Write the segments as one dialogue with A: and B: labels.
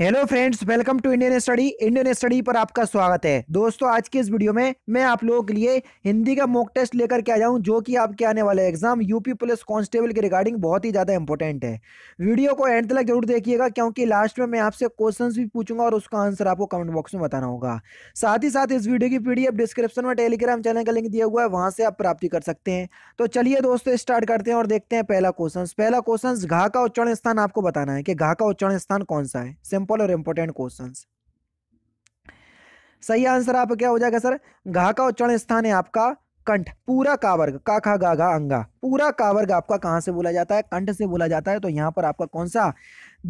A: hello friends welcome to Indian study Indian study पर आपका स्वागत है दोस्तों आज की इस वीडियो में मैं आप लोगों के लिए हिंदी का मॉक टेस्ट लेकर के आ जाऊं जो कि आपके आने वाले एग्जाम यूपी पुलिस कांस्टेबल के रिगार्डिंग बहुत ही ज़्यादा इंपॉर्टेंट है वीडियो को एंड तक जरूर देखिएगा क्योंकि लास्ट में मैं आपसे क्वेश्चन भी पूछूंगा और उसका आंसर आपको कमेंट बॉक्स में बताना होगा साथ ही साथ इस वीडियो की पी डिस्क्रिप्शन में टेलीग्राम चैनल का लिंक दिया हुआ है वहां से आप प्राप्ति कर सकते हैं तो चलिए दोस्तों स्टार्ट करते हैं और देखते हैं पहला क्वेश्चन पहला क्वेश्चन घा का उच्चारण स्थान आपको बताना है कि घा का उच्चारण स्थान कौन सा है सिंपल और इंपॉर्टेंट क्वेश्चन सही आंसर आपका क्या हो जाएगा सर घा का उच्चारण स्थान है आपका कंठ पूरा कावर्ग का खा गा घा अंगा पूरा कावर्ग आपका कहां से बोला जाता है कंठ से बोला जाता है तो यहां पर आपका कौन सा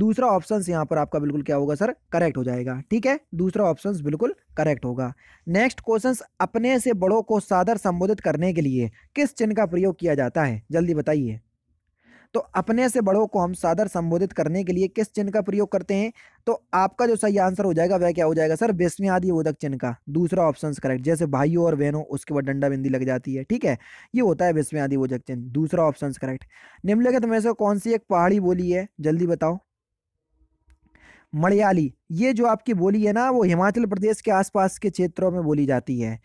A: दूसरा ऑप्शन यहां पर आपका बिल्कुल क्या होगा सर करेक्ट हो जाएगा ठीक है दूसरा ऑप्शन बिल्कुल करेक्ट होगा नेक्स्ट क्वेश्चन अपने से बड़ों को सादर संबोधित करने के लिए किस चिन्ह का प्रयोग किया जाता है जल्दी बताइए तो अपने से बड़ों को हम सादर संबोधित करने के लिए किस चिन्ह का प्रयोग करते हैं तो आपका जो सही आंसर हो जाएगा वह क्या हो जाएगा सर बेस्वी आदि बोधक चिन्ह का दूसरा ऑप्शन करेक्ट जैसे भाइयों और बहनों उसके बाद डंडा बिंदी लग जाती है ठीक है ये होता है बेस्वी आदि बोधक चिन्ह दूसरा ऑप्शन करेक्ट निम्नलिखित में से कौन सी एक पहाड़ी बोली है जल्दी बताओ मलयाली ये जो आपकी बोली है ना वो हिमाचल प्रदेश के आसपास के क्षेत्रों में बोली जाती है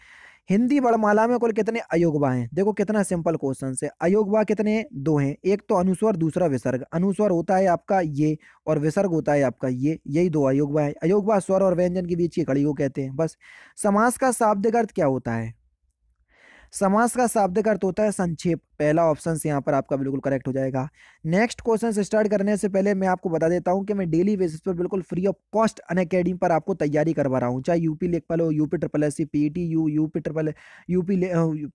A: हिंदी वर्णमाला में कुल कितने अयोगवा हैं देखो कितना सिंपल क्वेश्चन है अयोगवा कितने दो हैं एक तो अनुस्वर दूसरा विसर्ग अनुस्वर होता है आपका ये और विसर्ग होता है आपका ये यही दो अयोगवा है अयोगवा स्वर और व्यंजन के बीच की कड़ी को कहते हैं बस समास का शाब्दिक अर्थ क्या होता है समास का शाब्दिक अर्थ होता है संक्षेप पहला ऑप्शन यहाँ पर आपका बिल्कुल करेक्ट हो जाएगा नेक्स्ट क्वेश्चन स्टार्ट करने से पहले मैं आपको बता देता हूँ कि मैं डेली बेसिस पर बिल्कुल free of cost Unacademy पर आपको तैयारी करवा रहा हूँ चाहे यूपी e लेखपाल हो UP triple S C P T U UP triple UP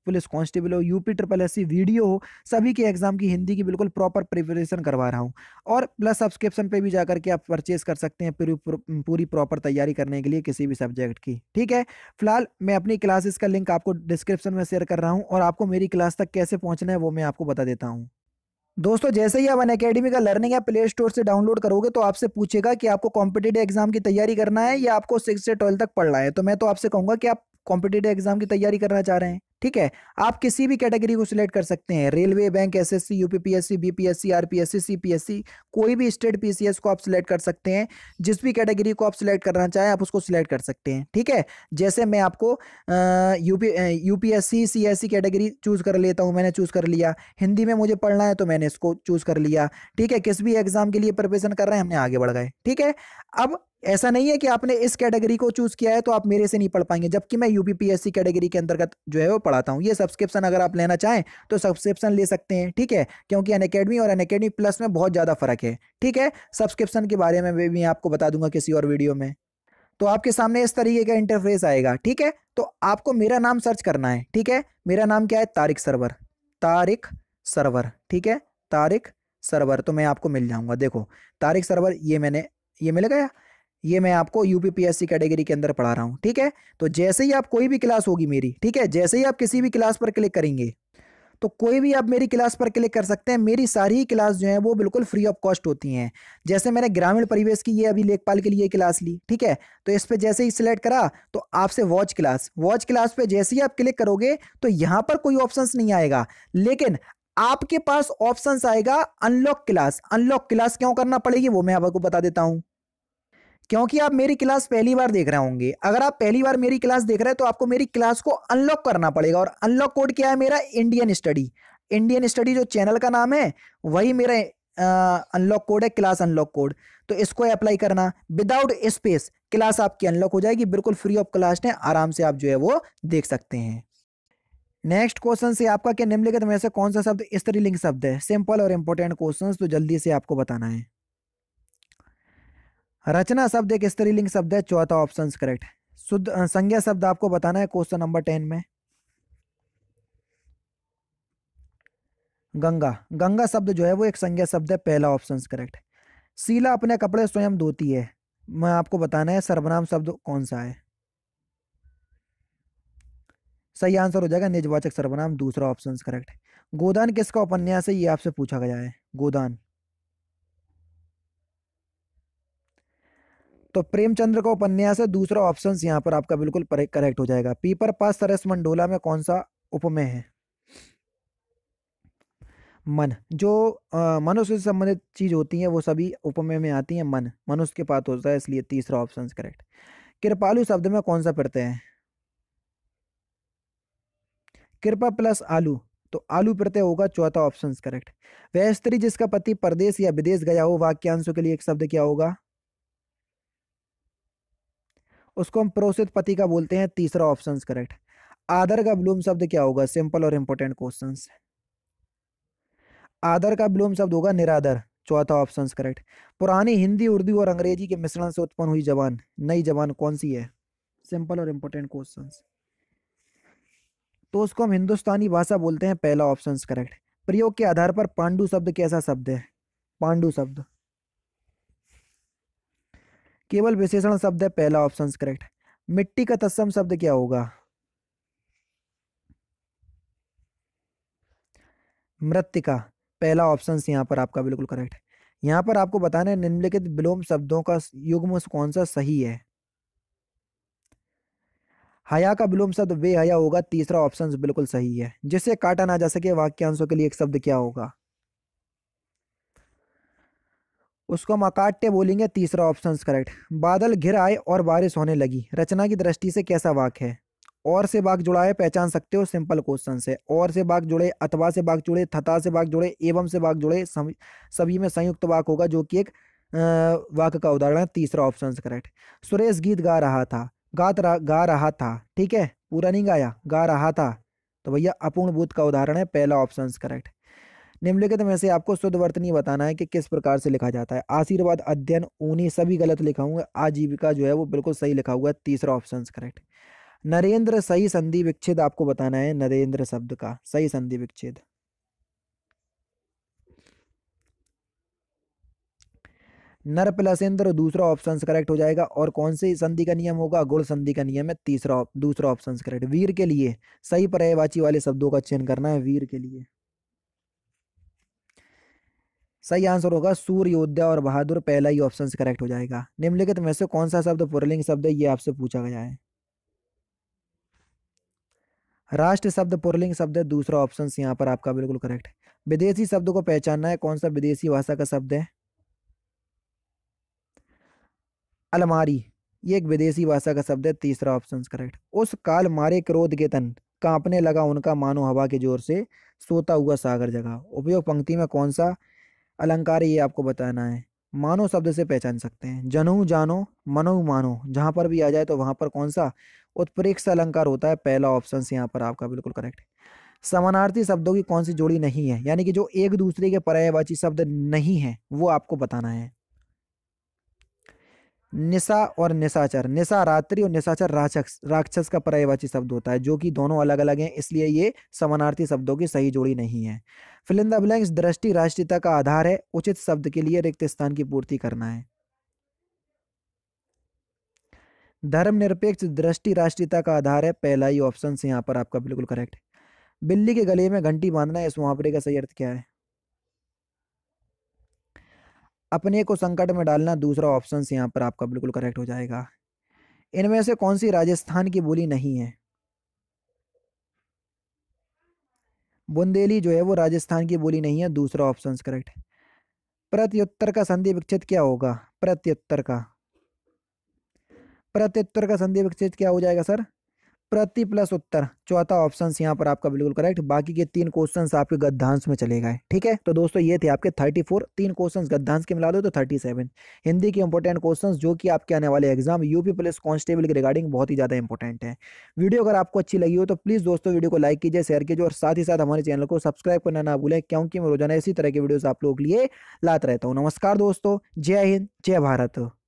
A: police constable हो UP triple S C video हो सभी के एग्जाम की हिंदी की बिल्कुल प्रॉपर प्रिपरेशन करवा रहा हूँ और प्लस सब्सक्रिप्शन पर भी जाकर के आप परचेज कर सकते हैं पूरी प्रॉपर तैयारी करने के लिए किसी भी सब्जेक्ट की ठीक है फिलहाल मैं अपनी क्लासेस का लिंक आपको डिस्क्रिप्शन में शेयर कर रहा हूँ और आपको मेरी क्लास तक कैसे पहुँचना है वो मैं आपको बता देता हूँ दोस्तों जैसे ही आप अन अकेडमी का लर्निंग ऐप प्ले स्टोर से डाउनलोड करोगे तो आपसे पूछेगा कि आपको कॉम्पिटेटिव एग्जाम की तैयारी करना है या आपको सिक्स से ट्वेल्व तक पढ़ना है तो मैं तो आपसे कहूँगा कि आप कॉम्पिटेटिव एग्जाम की तैयारी करना चाह रहे हैं ठीक है आप किसी भी कैटेगरी को सिलेक्ट कर सकते हैं railway bank SSC UPPSC BPSC RPSC CPSC कोई भी स्टेट पीसीएस को आप सिलेक्ट कर सकते हैं जिस भी कैटेगरी को आप सिलेक्ट करना चाहें आप उसको सिलेक्ट कर सकते हैं ठीक है जैसे मैं आपको UP UPSC CSC category choose कर लेता हूँ मैंने चूज़ कर लिया हिंदी में मुझे पढ़ना है तो मैंने इसको चूज़ कर लिया ठीक है किस भी एग्ज़ाम के लिए प्रिपरेशन कर रहे हैं हमने आगे बढ़ गए ठीक है अब ऐसा नहीं है कि आपने इस कैटेगरी को चूज किया है तो आप मेरे से नहीं पढ़ पाएंगे जबकि मैं यूपीपीएससी कैटेगरी के अंतर्गत जो है वो पढ़ाता हूँ ये सब्सक्रिप्शन अगर आप लेना चाहें तो सब्सक्रिप्शन ले सकते हैं ठीक है क्योंकि अन और अन प्लस में बहुत ज़्यादा फर्क है ठीक है सब्सक्रिप्शन के बारे में भी मैं आपको बता दूंगा किसी और वीडियो में तो आपके सामने इस तरीके का इंटरफेस आएगा ठीक है तो आपको मेरा नाम सर्च करना है ठीक है मेरा नाम क्या है तारिक सरवर तारिक सरवर ठीक है तारिक सरवर तो मैं आपको मिल जाऊंगा देखो तारिक सरवर ये मैंने ये मिल गया ये मैं आपको यूपीपीएससी कैटेगरी के अंदर पढ़ा रहा हूँ ठीक है तो जैसे ही आप कोई भी क्लास होगी मेरी ठीक है जैसे ही आप किसी भी क्लास पर क्लिक करेंगे तो कोई भी आप मेरी क्लास पर क्लिक कर सकते हैं मेरी सारी क्लास जो है वो बिल्कुल फ्री ऑफ कॉस्ट होती हैं जैसे मैंने ग्रामीण परिवेश की ये अभी लेखपाल के लिए क्लास ली ठीक है तो इस पर जैसे ही सिलेक्ट करा तो आपसे वॉच क्लास वॉच क्लास पे जैसे ही आप क्लिक करोगे तो यहाँ पर कोई ऑप्शन नहीं आएगा लेकिन आपके पास ऑप्शन आएगा अनलॉक क्लास अनलॉक क्लास क्यों करना पड़ेगी वो मैं आपको बता देता हूँ क्योंकि आप मेरी क्लास पहली बार देख रहे होंगे अगर आप पहली बार मेरी क्लास देख रहे हैं तो आपको मेरी क्लास को अनलॉक करना पड़ेगा और अनलॉक कोड क्या है मेरा इंडियन स्टडी इंडियन स्टडी जो चैनल का नाम है वही मेरा अनलॉक कोड है क्लास अनलॉक कोड तो इसको अप्लाई करना विदाउट स्पेस क्लास आपकी अनलॉक हो जाएगी बिल्कुल फ्री ऑफ क्लास है आराम से आप जो है वो देख सकते हैं नेक्स्ट क्वेश्चन से आपका क्या निम्नलिखित में से कौन सा शब्द स्त्रीलिंग शब्द है सिंपल और इंपॉर्टेंट क्वेश्चन तो जल्दी से आपको बताना है रचना शब्द एक स्त्रीलिंग शब्द है चौथा ऑप्शन करेक्ट शुद्ध संज्ञा शब्द आपको बताना है क्वेश्चन नंबर टेन में गंगा गंगा शब्द जो है वो एक संज्ञा शब्द है पहला ऑप्शन करेक्ट शीला अपने कपड़े स्वयं धोती है मैं आपको बताना है सर्वनाम शब्द कौन सा है सही आंसर हो जाएगा निजवाचक सर्वनाम दूसरा ऑप्शन करेक्ट गोदान किसका उपन्यास है ये आपसे पूछा गया है गोदान तो प्रेमचंद्र का उपन्यास है दूसरा ऑप्शन यहाँ पर आपका बिल्कुल करेक्ट हो जाएगा पीपर पास सरस मंडोला में कौन सा उपमेय है मन जो मनुष्य से संबंधित चीज होती है वो सभी उपमेय में आती है मन मनुष्य के पास होता है इसलिए तीसरा ऑप्शन करेक्ट कृपालु शब्द में कौन सा प्रत्यय है कृपा प्लस आलू तो आलू प्रत्यय होगा चौथा ऑप्शन करेक्ट वह स्त्री जिसका पति परदेश या विदेश गया हो वाक्यांशों के लिए एक शब्द क्या होगा उसको हम प्रोसित पति का बोलते हैं तीसरा ऑप्शन करेक्ट आदर का ब्लूम शब्द क्या होगा सिंपल और इंपॉर्टेंट क्वेश्चन आदर का ब्लूम शब्द होगा निरादर चौथा ऑप्शन करेक्ट पुरानी हिंदी उर्दू और अंग्रेजी के मिश्रण से उत्पन्न हुई जबान नई जबान कौन सी है सिंपल और इम्पोर्टेंट क्वेश्चन तो उसको हम हिंदुस्तानी भाषा बोलते हैं पहला ऑप्शन करेक्ट प्रयोग के आधार पर पांडु शब्द कैसा शब्द है पांडु शब्द केवल विशेषण शब्द है पहला ऑप्शन करेक्ट मिट्टी का तत्सम शब्द क्या होगा मृतिका पहला ऑप्शन यहां पर आपका बिल्कुल करेक्ट है यहां पर आपको बताना है निम्नलिखित विलोम शब्दों का युग्म कौन सा सही है हया का विलोम शब्द वे हया होगा तीसरा ऑप्शन बिल्कुल सही है जिसे काटा ना जा सके वाक्यांशों के लिए एक शब्द क्या होगा उसको हम अकाट्य बोलेंगे तीसरा ऑप्शन करेक्ट बादल घिर आए और बारिश होने लगी रचना की दृष्टि से कैसा वाक है और से बाघ जुड़ा है पहचान सकते हो सिंपल क्वेश्चन से और से बाग जुड़े अथवा से बाघ जुड़े थता से बाघ जुड़े एवं से बाग जुड़े सभी में संयुक्त वाक होगा जो कि एक वाक का उदाहरण है तीसरा ऑप्शन करेक्ट सुरेश गीत गा रहा था गात रहा गा रहा था ठीक है पूरा नहीं गाया गा रहा था तो भैया अपूर्ण बूथ का उदाहरण है पहला ऑप्शन करेक्ट निम्नलिखित में से आपको शुद्ध वर्तनी बताना है कि किस प्रकार से लिखा जाता है आशीर्वाद अध्ययन ऊनी सभी गलत लिखा हुआ है आजीविका जो है वो बिल्कुल सही लिखा हुआ है तीसरा ऑप्शन करेक्ट नरेंद्र सही संधि विक्छेद आपको बताना है नरेंद्र शब्द का सही संधि विक्छेद नर प्लस इंद्र दूसरा ऑप्शन करेक्ट हो जाएगा और कौन से संधि का नियम होगा गुण संधि का नियम है तीसरा दूसरा ऑप्शन करेक्ट वीर के लिए सही पर्यायवाची वाले शब्दों का चयन करना है वीर के लिए सही आंसर होगा सूर्योदय और बहादुर पहला ही ऑप्शन करेक्ट हो जाएगा निम्नलिखित में से कौन सा शब्द पुरलिंग शब्द है ये आपसे पूछा गया है राष्ट्र शब्द पुरलिंग शब्द है दूसरा ऑप्शन यहाँ पर आपका बिल्कुल करेक्ट है विदेशी शब्द को पहचानना है कौन सा विदेशी भाषा का शब्द है अलमारी ये एक विदेशी भाषा का शब्द है तीसरा ऑप्शन करेक्ट उस काल मारे क्रोध के तन कांपने लगा उनका मानो हवा के जोर से सोता हुआ सागर जगह उपयोग पंक्ति में कौन सा अलंकार ये आपको बताना है मानो शब्द से पहचान सकते हैं जनऊ जानो मनो मानो जहाँ पर भी आ जाए तो वहाँ पर कौन सा उत्प्रेक्ष अलंकार होता है पहला ऑप्शन यहाँ पर आपका बिल्कुल करेक्ट समानार्थी शब्दों की कौन सी जोड़ी नहीं है यानी कि जो एक दूसरे के पर्यायवाची शब्द नहीं है वो आपको बताना है निशा और निशाचर निशा रात्रि और निशाचर राक्षस राक्षस का पर्यायवाची शब्द होता है जो कि दोनों अलग अलग हैं इसलिए ये समानार्थी शब्दों की सही जोड़ी नहीं है फिल इन द ब्लैंक्स दृष्टि राष्ट्रीयता का आधार है उचित शब्द के लिए रिक्त स्थान की पूर्ति करना है धर्मनिरपेक्ष दृष्टि राष्ट्रीयता का आधार है पहला ही ऑप्शन यहाँ पर आपका बिल्कुल करेक्ट है बिल्ली के गले में घंटी बांधना इस मुहावरे का सही अर्थ क्या है अपने को संकट में डालना दूसरा ऑप्शन यहाँ पर आपका बिल्कुल करेक्ट हो जाएगा इनमें से कौन सी राजस्थान की बोली नहीं है बुंदेली जो है वो राजस्थान की बोली नहीं है दूसरा ऑप्शन करेक्ट प्रत्युत्तर का संधि विकसित क्या होगा प्रत्युत्तर का प्रत्युत्तर का संधि विकसित क्या हो जाएगा सर प्रति प्लस उत्तर चौथा ऑप्शन यहाँ पर आपका बिल्कुल करेक्ट बाकी के तीन क्वेश्चन आपके गद्धांश में चले गए ठीक है तो दोस्तों ये थे आपके थर्टी फोर तीन क्वेश्चन गद्धांश के मिला दो तो थर्टी सेवन हिंदी के इंपॉर्टेंट क्वेश्चन जो कि आपके आने वाले एग्जाम यूपी पुलिस कांस्टेबल के रिगार्डिंग बहुत ही ज्यादा इंपॉर्टेंट है वीडियो अगर आपको अच्छी लगी हो तो प्लीज दोस्तों वीडियो को लाइक कीजिए शेयर कीजिए और साथ ही साथ हमारे चैनल को सब्सक्राइब करना ना भूलें क्योंकि मैं रोजाना इसी तरह की वीडियो आप लोगों के लिए लात रहता हूँ नमस्कार दोस्तों जय हिंद जय भारत